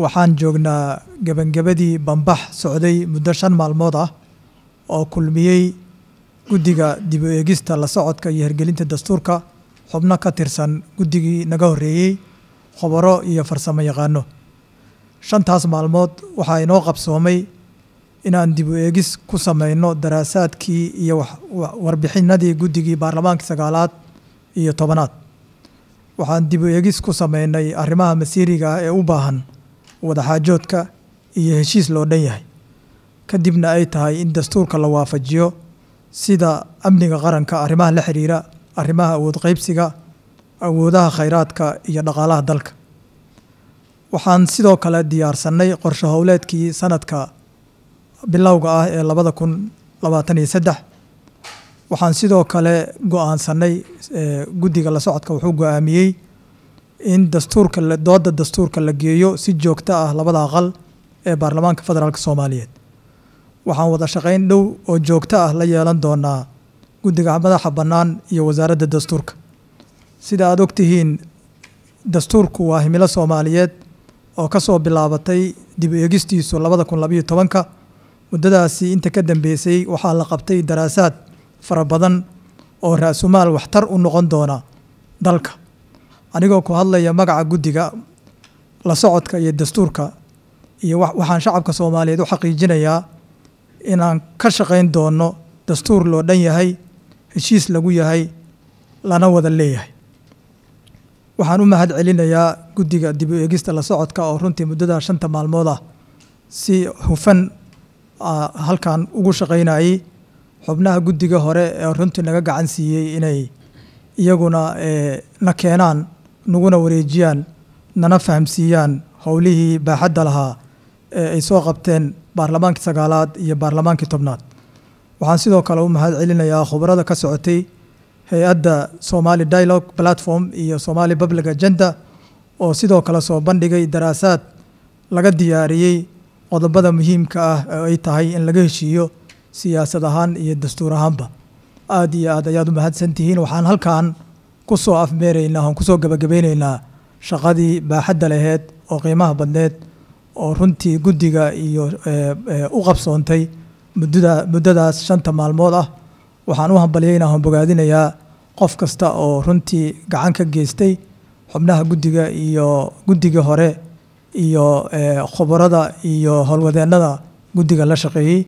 waxaan joognaa gebangebadii bambax socday muddo shan maalmood ah oo kulmiyey guddiga dib u eegista la socodka iyo hirgelinta dastuurka xubno ka tirsan guddigii naga horreeyey khubaro iyo farsamo yaqaano shantaas maalmood waxaa inoo qabsoomay inaan dib u eegis ku samayno daraasaadkii iyo warbixinadii guddigii baarlamaanka sagaalaad iyo tobanaad waxaan dib u eegis ku samaynay arrimaha masiiriga ah ee u baahan wadaxaajoodka iyo heshiis loo dhan yahay kadibna ay tahay in dastuurka la waafajiyo sida amniga qaranka arrimaha la xiriira arrimaha awood qaybsiga awoodaha khayraadka iyo dhaqaalaha dalka waxaan sidoo kale diyaarsannay qorsho howleedkii sanadka bilowga ah ee labada kun labaatan iyo saddex waxaan sidoo kale go-aansannay eh, guddiga la socodka wuxuu go-aamiyey in dastuurka dooda dastuurka la geeyo si joogto ah labada aqal ee baarlamaanka federaalk soomaaliyeed waxaan wada shaqayn dhow oo joogto ah la yeelan doonaa guddiga madaxa bannaan iyo wasaaradda dastuurka sida aada ogtihiin dastuurku waa himilo soomaaliyeed oo ka soo bilaabatay dib eegistiisu labada kun labayo tobanka muddadaasi inta ka dambeysay waxaa la qabtay daraasaad fara badan oo raasumaal waxtar u noqon doona dalka anigoo ku hadlaya magaca guddiga la socodka iyo dastuurka iyo waxaan shacabka soomaaliyeed u xaqiijinayaa inaan ka shaqayn doono dastuur loo dhan yahay heshiis lagu yahay lana wada leeyahay waxaan u mahad celinayaa guddiga dib u eegista la socodka oo runtii muddada shanta maalmood ah si hufan halkan ugu shaqaynayay xubnaha guddiga hore ee runtii naga gacan siiyey inay iyaguna eh, na keenaan naguna wareejiyaan nana fahamsiiyaan howlihii baaxadda lahaa ee ay soo qabteen baarlamaankii sagaalaad iyo baarlamaankii tobnaad waxaan sidoo kale u mahad celinayaa khubarada ka socotay hay-adda somali dialog platform iyo somali public agenda oo sidoo kale soo bandhigay daraasaad laga diyaariyey qodobada muhiimka ah oo ay tahay in laga heshiiyo siyaasad ahaan iyo dastuur ahaanba aada iyo aada ayaad u mahadsantihiin waxaan halkan kusoo afmeeraynaa oon kusoo gabagabaynaynaa shaqadii baaxadda laheed oo qiimaha badneed oo runtii guddiga iyo eh, eh, u qabsoontay mudada muddadaas shanta maalmood ah waxaan u hambalyaynaa oon bogaadinayaa qof kasta oo runtii gacan ka geystay xubnaha guddiga iyo guddigii hore iyo eh, khubarada iyo howlwadeennada guddiga la shaqeeyey